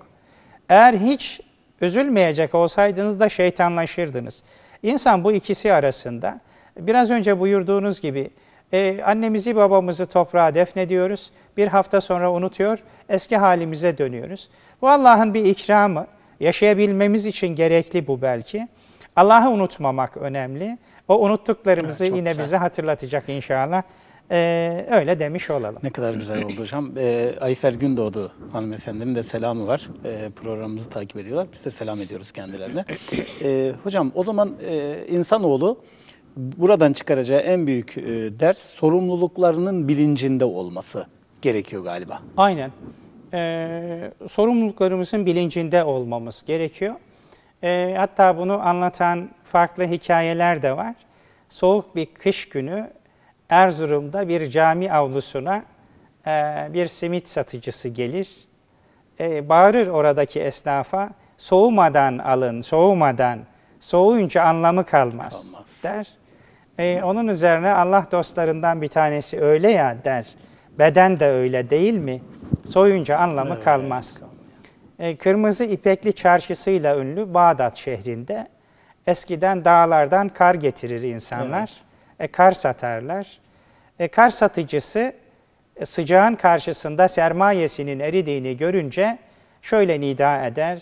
Speaker 2: Eğer hiç üzülmeyecek olsaydınız da şeytanlaşırdınız. İnsan bu ikisi arasında biraz önce buyurduğunuz gibi e, annemizi babamızı toprağa defnediyoruz. Bir hafta sonra unutuyor, eski halimize dönüyoruz. Bu Allah'ın bir ikramı. Yaşayabilmemiz için gerekli bu belki. Allah'ı unutmamak önemli. O unuttuklarımızı evet, yine güzel. bize hatırlatacak inşallah. Ee, öyle demiş olalım. Ne kadar
Speaker 1: güzel oldu hocam. Ee, Ayfer Gündoğdu hanımefendinin de selamı var. Ee, programımızı takip ediyorlar. Biz de selam ediyoruz kendilerine. Ee, hocam o zaman e, insanoğlu buradan çıkaracağı en büyük e, ders sorumluluklarının bilincinde olması gerekiyor galiba.
Speaker 2: Aynen. Ee, sorumluluklarımızın bilincinde olmamız gerekiyor. Ee, hatta bunu anlatan farklı hikayeler de var. Soğuk bir kış günü Erzurum'da bir cami avlusuna e, bir simit satıcısı gelir. E, bağırır oradaki esnafa, soğumadan alın, soğumadan, soğuyunca anlamı kalmaz, kalmaz. der. E, onun üzerine Allah dostlarından bir tanesi öyle ya der. Beden de öyle değil mi? Soyunca anlamı evet, kalmaz. E, kırmızı ipekli çarşısıyla ünlü Bağdat şehrinde eskiden dağlardan kar getirir insanlar. Evet. E, kar satarlar. E, kar satıcısı e, sıcağın karşısında sermayesinin eridiğini görünce şöyle nida eder.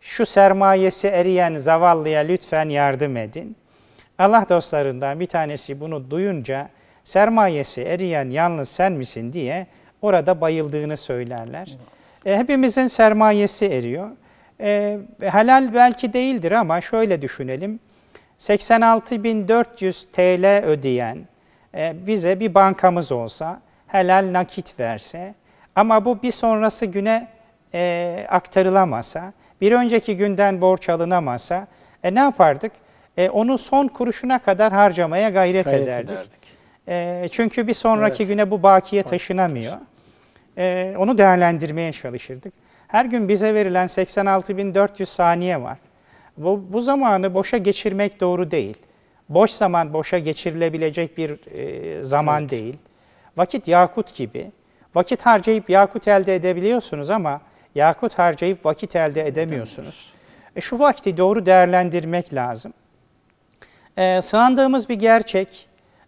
Speaker 2: Şu sermayesi eriyen zavallıya lütfen yardım edin. Allah dostlarından bir tanesi bunu duyunca sermayesi eriyen yalnız sen misin diye orada bayıldığını söylerler. E, hepimizin sermayesi eriyor. E, helal belki değildir ama şöyle düşünelim. 86.400 TL ödeyen e, bize bir bankamız olsa, helal nakit verse ama bu bir sonrası güne e, aktarılamasa, bir önceki günden borç alınamasa e, ne yapardık? e, onu son kuruşuna kadar harcamaya gayret, gayret ederdik. ederdik. E, çünkü bir sonraki evet. güne bu bakiye taşınamıyor. E, onu değerlendirmeye çalışırdık. Her gün bize verilen 86.400 saniye var. Bu, bu zamanı boşa geçirmek doğru değil. Boş zaman boşa geçirilebilecek bir e, zaman evet. değil. Vakit yakut gibi. Vakit harcayıp yakut elde edebiliyorsunuz ama yakut harcayıp vakit elde edemiyorsunuz. E, şu vakti doğru değerlendirmek lazım e, ee, sınandığımız bir gerçek.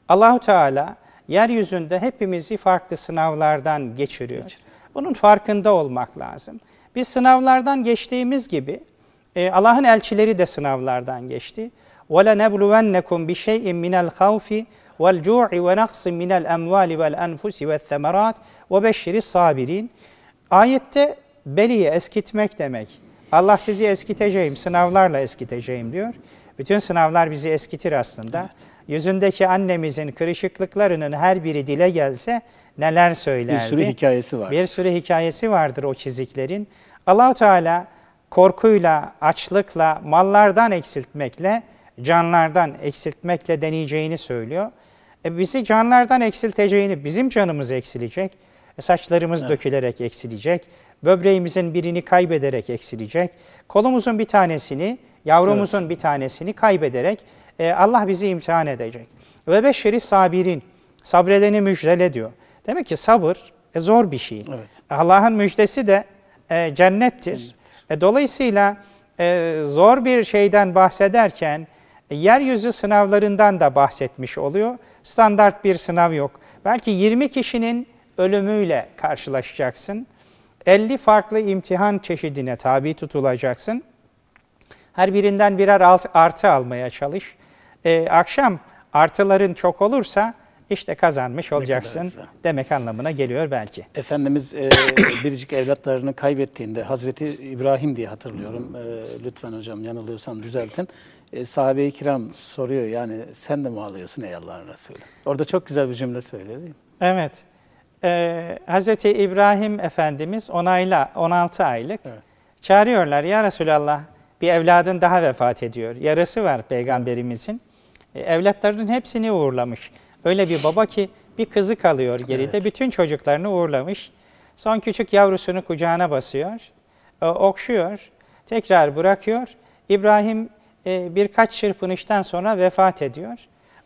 Speaker 2: Allahu Teala yeryüzünde hepimizi farklı sınavlardan geçiriyor. Evet. Bunun farkında olmak lazım. Biz sınavlardan geçtiğimiz gibi e, Allah'ın elçileri de sınavlardan geçti. Ola وَلَنَبْلُوَنَّكُمْ بِشَيْءٍ مِنَ الْخَوْفِ وَالْجُوعِ وَنَقْصٍ مِنَ ve وَالْاَنْفُسِ وَالثَّمَرَاتِ وَبَشِّرِ sabirin. Ayette beliye eskitmek demek. Allah sizi eskiteceğim, sınavlarla eskiteceğim diyor. Bütün sınavlar bizi eskitir aslında. Evet. Yüzündeki annemizin kırışıklıklarının her biri dile gelse neler söylerdi? Bir sürü hikayesi var. Bir sürü hikayesi vardır o çiziklerin. Allahu Teala korkuyla, açlıkla, mallardan eksiltmekle, canlardan eksiltmekle deneyeceğini söylüyor. E bizi canlardan eksilteceğini, bizim canımız eksilecek, e, saçlarımız evet. dökülerek eksilecek, böbreğimizin birini kaybederek eksilecek, kolumuzun bir tanesini Yavrumuzun evet. bir tanesini kaybederek e, Allah bizi imtihan edecek. Ve beşeri sabirin, sabredeni müjdele diyor. Demek ki sabır e, zor bir şey. Evet. Allah'ın müjdesi de e, cennettir. cennettir. E, dolayısıyla e, zor bir şeyden bahsederken e, yeryüzü sınavlarından da bahsetmiş oluyor. Standart bir sınav yok. Belki 20 kişinin ölümüyle karşılaşacaksın. 50 farklı imtihan çeşidine tabi tutulacaksın. Her birinden birer artı almaya çalış. Ee, akşam artıların çok olursa işte kazanmış olacaksın demek anlamına geliyor belki. Efendimiz e, biricik evlatlarını kaybettiğinde Hazreti İbrahim diye
Speaker 1: hatırlıyorum. E, lütfen hocam yanılıyorsam düzeltin. E, sahabe-i kiram soruyor yani sen de mi ağlıyorsun ey Allah'ın Resulü? Orada çok güzel bir cümle söylüyor
Speaker 2: Evet. E, Hazreti İbrahim Efendimiz onayla 16 aylık evet. çağırıyorlar ya Resulallah bir evladın daha vefat ediyor. Yarısı var peygamberimizin. E, evlatlarının hepsini uğurlamış. Öyle bir baba ki bir kızı kalıyor geride. Evet. Bütün çocuklarını uğurlamış. Son küçük yavrusunu kucağına basıyor. E, okşuyor. Tekrar bırakıyor. İbrahim e, birkaç çırpınıştan sonra vefat ediyor.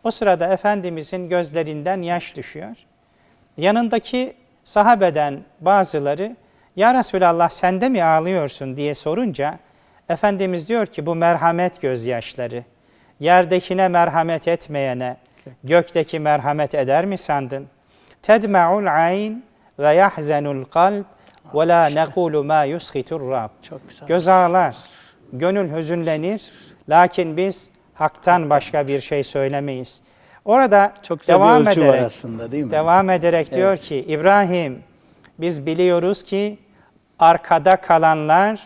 Speaker 2: O sırada Efendimizin gözlerinden yaş düşüyor. Yanındaki sahabeden bazıları ya Resulallah sende mi ağlıyorsun diye sorunca Efendimiz diyor ki bu merhamet gözyaşları. Yerdekine merhamet etmeyene gökteki merhamet eder mi sandın? Tedme'ul ayn ve yahzenul kalb ve la nekulu ma yushitur rab. Göz ağlar, gönül hüzünlenir. Lakin biz haktan başka bir şey söylemeyiz. Orada Çok devam ederek, aslında, değil mi? devam ederek evet. diyor ki İbrahim biz biliyoruz ki arkada kalanlar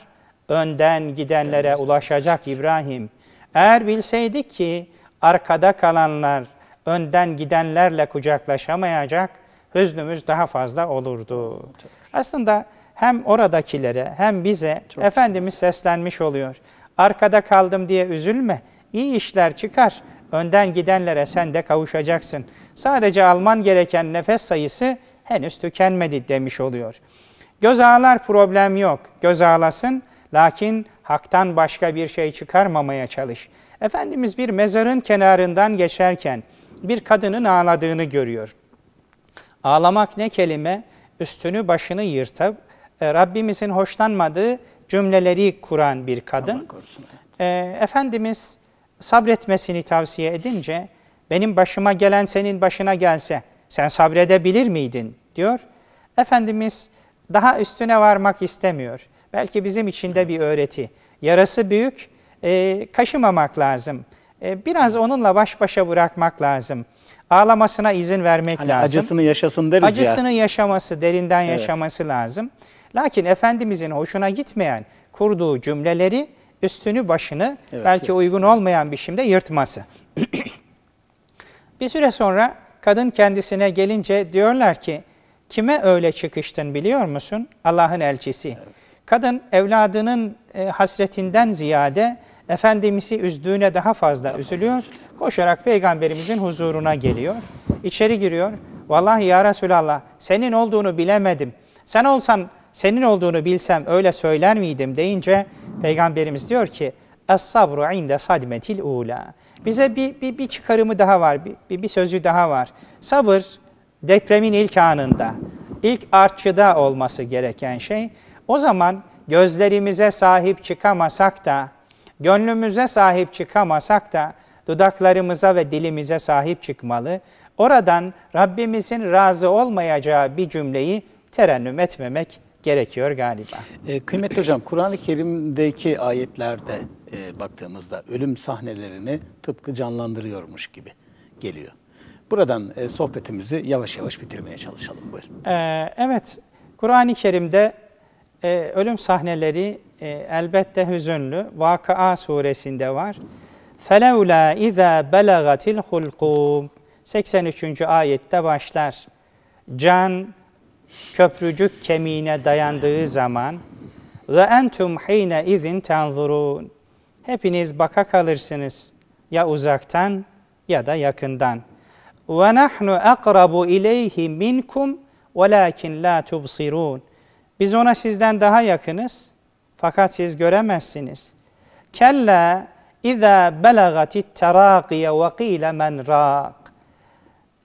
Speaker 2: önden gidenlere ulaşacak İbrahim. Eğer bilseydik ki arkada kalanlar önden gidenlerle kucaklaşamayacak, hüznümüz daha fazla olurdu. Aslında hem oradakilere hem bize Çok Efendimiz seslenmiş oluyor. Arkada kaldım diye üzülme, iyi işler çıkar. Önden gidenlere sen de kavuşacaksın. Sadece alman gereken nefes sayısı henüz tükenmedi demiş oluyor. Göz ağlar problem yok. Göz ağlasın Lakin haktan başka bir şey çıkarmamaya çalış. Efendimiz bir mezarın kenarından geçerken bir kadının ağladığını görüyor. Ağlamak ne kelime? Üstünü başını yırtıp e, Rabbimizin hoşlanmadığı cümleleri kuran bir kadın. E, Efendimiz sabretmesini tavsiye edince benim başıma gelen senin başına gelse sen sabredebilir miydin diyor. Efendimiz daha üstüne varmak istemiyor. Belki bizim için de evet. bir öğreti. Yarası büyük, e, kaşımamak lazım. E, biraz onunla baş başa bırakmak lazım. Ağlamasına izin vermek hani lazım. Acısını yaşasın deriz acısını ya. Acısını yaşaması, derinden evet. yaşaması lazım. Lakin Efendimizin hoşuna gitmeyen kurduğu cümleleri üstünü başını evet, belki evet. uygun olmayan bir biçimde yırtması. bir süre sonra kadın kendisine gelince diyorlar ki kime öyle çıkıştın biliyor musun? Allah'ın elçisi. Evet. Kadın evladının e, hasretinden ziyade Efendimiz'i üzdüğüne daha fazla üzülüyor. Koşarak peygamberimizin huzuruna geliyor. İçeri giriyor. Vallahi ya Resulallah senin olduğunu bilemedim. Sen olsan senin olduğunu bilsem öyle söyler miydim deyince peygamberimiz diyor ki Es sabru inde sadmetil ula. Bize bir, bir, bir çıkarımı daha var, bir, bir, bir sözü daha var. Sabır depremin ilk anında, ilk artçıda olması gereken şey. O zaman gözlerimize sahip çıkamasak da, gönlümüze sahip çıkamasak da dudaklarımıza ve dilimize sahip çıkmalı. Oradan Rabbimizin razı olmayacağı bir cümleyi terennüm etmemek gerekiyor galiba. E, kıymetli hocam, Kur'an-ı Kerim'deki
Speaker 1: ayetlerde e, baktığımızda ölüm sahnelerini tıpkı canlandırıyormuş gibi geliyor. Buradan e, sohbetimizi yavaş yavaş bitirmeye çalışalım. Buyurun.
Speaker 2: E, evet, Kur'an-ı Kerim'de e, ölüm sahneleri e, elbette hüzünlü. Vakıa suresinde var. فَلَوْلَا اِذَا بَلَغَتِ الْخُلْقُومِ 83. ayette başlar. Can köprücük kemiğine dayandığı zaman ve entum hine izin tanzurun. Hepiniz baka kalırsınız ya uzaktan ya da yakından. Ve nahnu akrabu ileyhi minkum velakin la tubsirun. Biz ona sizden daha yakınız fakat siz göremezsiniz. Kella İza belagatit terakiye ve kile men raq,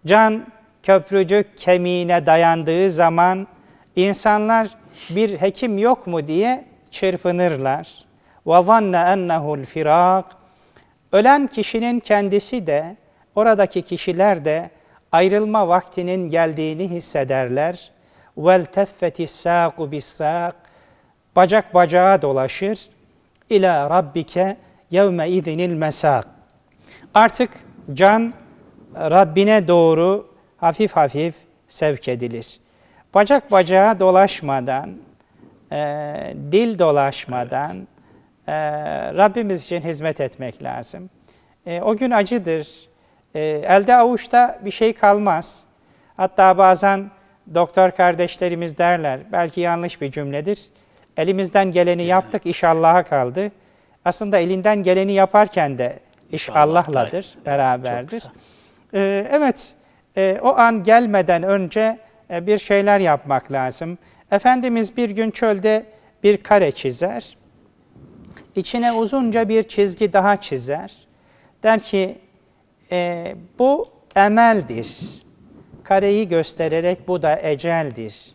Speaker 2: Can köprücük kemiğine dayandığı zaman insanlar bir hekim yok mu diye çırpınırlar. Ve zanne ennehu'l firak. Ölen kişinin kendisi de oradaki kişiler de ayrılma vaktinin geldiğini hissederler vel teffeti sâku bis bacak bacağa dolaşır ila rabbike yevme idinil mesâk artık can Rabbine doğru hafif hafif sevk edilir. Bacak bacağa dolaşmadan, e, dil dolaşmadan evet. e, Rabbimiz için hizmet etmek lazım. E, o gün acıdır. E, elde avuçta bir şey kalmaz. Hatta bazen doktor kardeşlerimiz derler, belki yanlış bir cümledir. Elimizden geleni yaptık, iş Allah'a kaldı. Aslında elinden geleni yaparken de iş Allah'ladır, beraberdir. Ee, evet, e, o an gelmeden önce e, bir şeyler yapmak lazım. Efendimiz bir gün çölde bir kare çizer. İçine uzunca bir çizgi daha çizer. Der ki, e, bu emeldir. Kareyi göstererek bu da eceldir.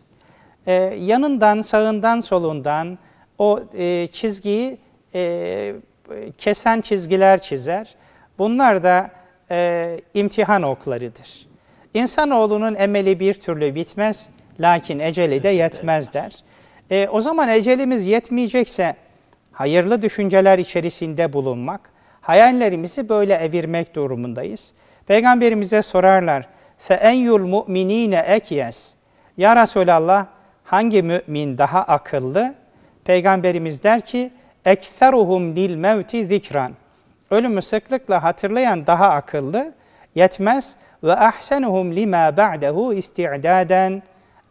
Speaker 2: Ee, yanından, sağından, solundan o e, çizgiyi e, kesen çizgiler çizer. Bunlar da e, imtihan oklarıdır. İnsanoğlunun emeli bir türlü bitmez, lakin eceli de yetmez der. E, o zaman ecelimiz yetmeyecekse hayırlı düşünceler içerisinde bulunmak, hayallerimizi böyle evirmek durumundayız. Peygamberimize sorarlar, fe enyul mu'minine ekyes. Ya Resulallah hangi mümin daha akıllı? Peygamberimiz der ki ekferuhum lil mevti zikran. Ölümü sıklıkla hatırlayan daha akıllı yetmez ve ahsenuhum lima ba'dehu isti'daden.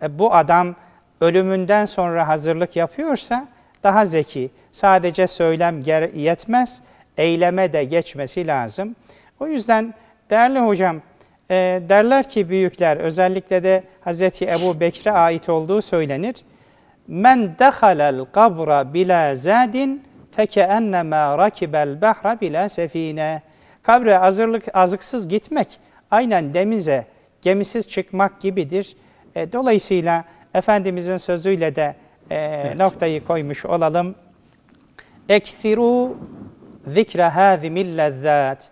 Speaker 2: E, bu adam ölümünden sonra hazırlık yapıyorsa daha zeki. Sadece söylem yetmez, eyleme de geçmesi lazım. O yüzden değerli hocam e, derler ki büyükler özellikle de Hz. Ebu Bekir'e ait olduğu söylenir. Men dehalel kabra bila zadin fekeennema rakibel behra bila sefine. Kabre azırlık, azıksız gitmek aynen demize gemisiz çıkmak gibidir. E, dolayısıyla Efendimizin sözüyle de e, evet. noktayı koymuş olalım. Ekthiru zikre hâzimillezzât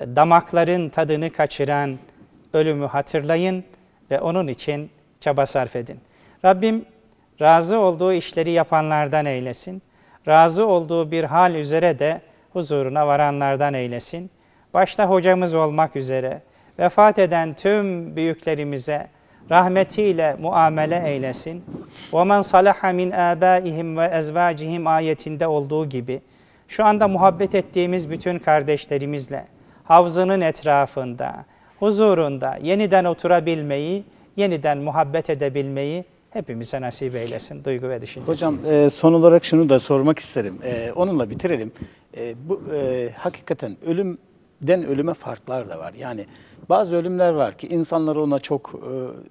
Speaker 2: damakların tadını kaçıran ölümü hatırlayın ve onun için çaba sarf edin. Rabbim razı olduğu işleri yapanlardan eylesin. Razı olduğu bir hal üzere de huzuruna varanlardan eylesin. Başta hocamız olmak üzere vefat eden tüm büyüklerimize rahmetiyle muamele eylesin. وَمَنْ صَلَحَ مِنْ آبَائِهِمْ وَاَزْوَاجِهِمْ ayetinde olduğu gibi şu anda muhabbet ettiğimiz bütün kardeşlerimizle, havzının etrafında, huzurunda yeniden oturabilmeyi, yeniden muhabbet edebilmeyi hepimize nasip eylesin duygu ve düşüncesi. Hocam
Speaker 1: e, son olarak şunu da sormak isterim. E, onunla bitirelim. E, bu e, hakikaten ölümden ölüme farklar da var. Yani bazı ölümler var ki insanlar ona çok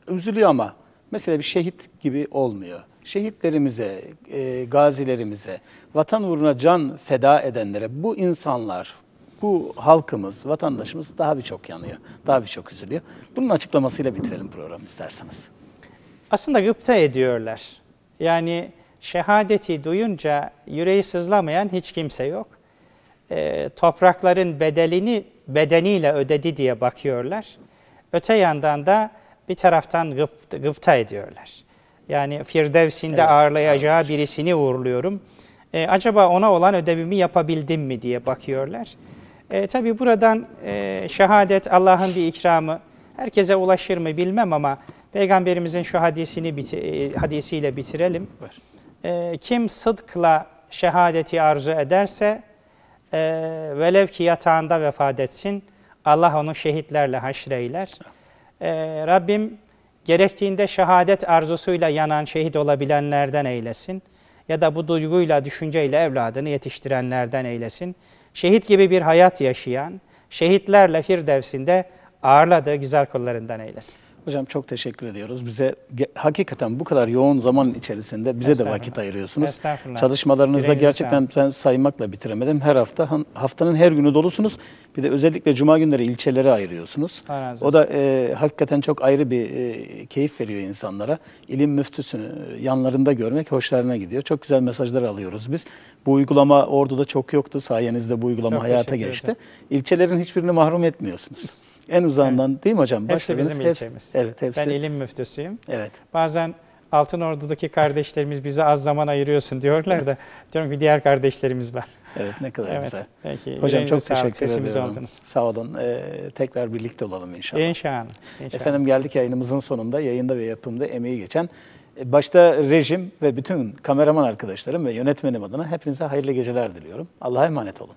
Speaker 1: e, üzülüyor ama mesela bir şehit gibi olmuyor. Şehitlerimize, e, gazilerimize, vatan uğruna can feda edenlere bu insanlar, bu halkımız, vatandaşımız daha birçok
Speaker 2: yanıyor, daha birçok üzülüyor. Bunun açıklamasıyla bitirelim programı isterseniz. Aslında gıpta ediyorlar. Yani şehadeti duyunca yüreği sızlamayan hiç kimse yok. E, toprakların bedelini bedeniyle ödedi diye bakıyorlar. Öte yandan da bir taraftan gıp, gıpta ediyorlar. Yani Firdevs'inde evet, ağırlayacağı evet. birisini uğurluyorum. E, acaba ona olan ödevimi yapabildim mi diye bakıyorlar. E, tabii buradan e, şehadet Allah'ın bir ikramı. Herkese ulaşır mı bilmem ama Peygamberimizin şu hadisini biti, e, hadisiyle bitirelim. Buyur. E, kim sıdkla şehadeti arzu ederse e, velev ki yatağında vefat etsin Allah onu şehitlerle haşreyler. E, Rabbim gerektiğinde şehadet arzusuyla yanan şehit olabilenlerden eylesin ya da bu duyguyla, düşünceyle evladını yetiştirenlerden eylesin şehit gibi bir hayat yaşayan, şehitlerle Firdevs'inde ağırladığı güzel kullarından eylesin. Hocam çok teşekkür ediyoruz. Bize hakikaten
Speaker 1: bu kadar yoğun zaman içerisinde bize de vakit ayırıyorsunuz. Çalışmalarınızda gerçekten ben saymakla bitiremedim. Her hafta haftanın her günü dolusunuz. Bir de özellikle cuma günleri ilçelere ayırıyorsunuz. O da e, hakikaten çok ayrı bir e, keyif veriyor insanlara. İlim müftüsünü e, yanlarında görmek hoşlarına gidiyor. Çok güzel mesajlar alıyoruz biz. Bu uygulama Ordu'da çok yoktu. Sayenizde bu uygulama çok hayata geçti. İlçelerin hiçbirini mahrum etmiyorsunuz. En uzağından evet. değil mi hocam? Hepsi bizim hepsi, ilçemiz. Evet, hepsi. Ben ilim
Speaker 2: müftüsüyüm. Evet. Bazen Altınordu'daki kardeşlerimiz bize az zaman ayırıyorsun diyorlar da diyorum ki diğer kardeşlerimiz var. Evet ne kadar evet. güzel. Peki, Hocam çok sağ teşekkür Sesimiz Oldunuz.
Speaker 1: Sağ olun. Ee, tekrar birlikte olalım inşallah. İnşallah. inşallah. Efendim geldik yayınımızın sonunda yayında ve yapımda emeği geçen e, başta rejim ve bütün kameraman arkadaşlarım ve yönetmenim adına hepinize hayırlı geceler diliyorum. Allah'a emanet olun.